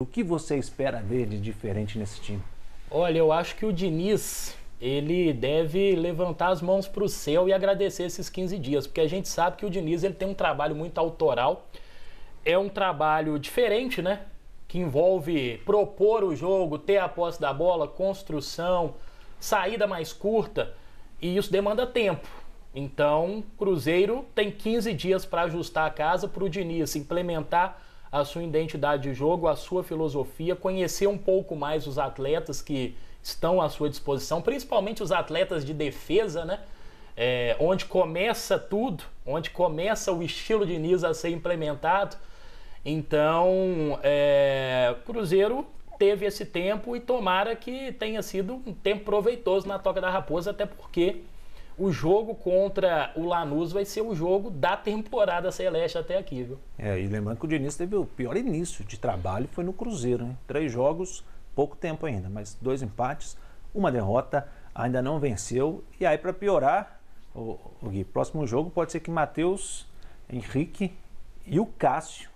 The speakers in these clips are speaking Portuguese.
O que você espera ver de diferente nesse time? Olha, eu acho que o Diniz ele deve levantar as mãos para o céu e agradecer esses 15 dias, porque a gente sabe que o Diniz ele tem um trabalho muito autoral, é um trabalho diferente, né? Que envolve propor o jogo, ter a posse da bola, construção, saída mais curta, e isso demanda tempo. Então, Cruzeiro tem 15 dias para ajustar a casa para o Diniz implementar a sua identidade de jogo, a sua filosofia, conhecer um pouco mais os atletas que estão à sua disposição, principalmente os atletas de defesa, né? É, onde começa tudo, onde começa o estilo de Niza a ser implementado. Então, é, Cruzeiro teve esse tempo e tomara que tenha sido um tempo proveitoso na Toca da Raposa, até porque o jogo contra o Lanús vai ser o jogo da temporada Celeste até aqui, viu? É, e lembrando que o Diniz teve o pior início de trabalho, foi no Cruzeiro, né? Três jogos, pouco tempo ainda, mas dois empates, uma derrota, ainda não venceu. E aí, para piorar, o, o Gui, próximo jogo pode ser que Matheus, Henrique e o Cássio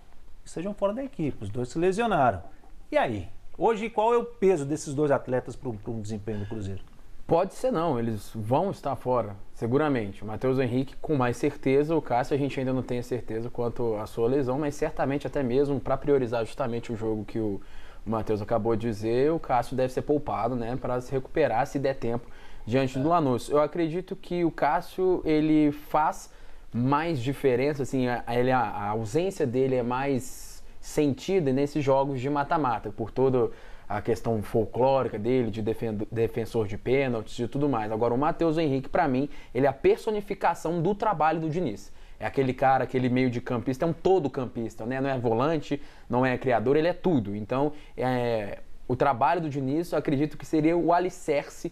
estejam fora da equipe. Os dois se lesionaram. E aí? Hoje, qual é o peso desses dois atletas para um desempenho do Cruzeiro? Pode ser não, eles vão estar fora, seguramente. O Matheus Henrique com mais certeza, o Cássio a gente ainda não tem certeza quanto à sua lesão, mas certamente até mesmo para priorizar justamente o jogo que o Matheus acabou de dizer, o Cássio deve ser poupado, né, para se recuperar se der tempo diante é. do Lanús. Eu acredito que o Cássio ele faz mais diferença, assim, a, a ausência dele é mais sentida nesses jogos de mata-mata, por todo a questão folclórica dele, de defensor de pênaltis e tudo mais. Agora, o Matheus Henrique, para mim, ele é a personificação do trabalho do Diniz. É aquele cara, aquele meio de campista, é um todo campista, né? Não é volante, não é criador, ele é tudo. Então, é, o trabalho do Diniz, eu acredito que seria o alicerce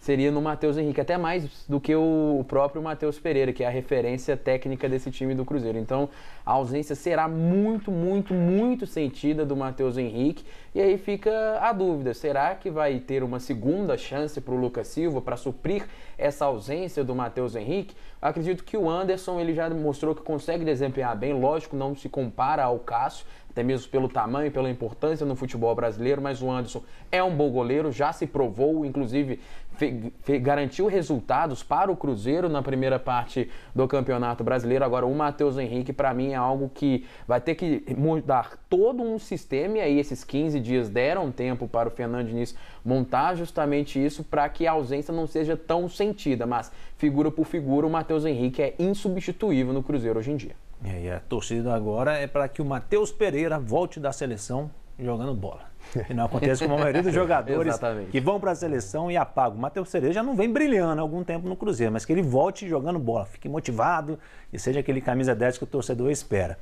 seria no Matheus Henrique, até mais do que o próprio Matheus Pereira, que é a referência técnica desse time do Cruzeiro. Então, a ausência será muito, muito, muito sentida do Matheus Henrique. E aí fica a dúvida: será que vai ter uma segunda chance para o Lucas Silva para suprir essa ausência do Matheus Henrique? Acredito que o Anderson ele já mostrou que consegue desempenhar bem, lógico, não se compara ao Cássio, até mesmo pelo tamanho, pela importância no futebol brasileiro, mas o Anderson é um bom goleiro, já se provou, inclusive garantiu resultados para o Cruzeiro na primeira parte do Campeonato Brasileiro. Agora, o Matheus Henrique, para mim, é algo que vai ter que mudar todo um sistema. E aí, esses 15 dias deram tempo para o Fernando Diniz montar justamente isso para que a ausência não seja tão sentida. Mas, figura por figura, o Matheus Henrique é insubstituível no Cruzeiro hoje em dia. É, e a torcida agora é para que o Matheus Pereira volte da seleção jogando bola. E não acontece com a maioria dos jogadores que vão para a seleção e apagam. O Matheus Pereira já não vem brilhando há algum tempo no Cruzeiro, mas que ele volte jogando bola, fique motivado e seja aquele camisa 10 que o torcedor espera.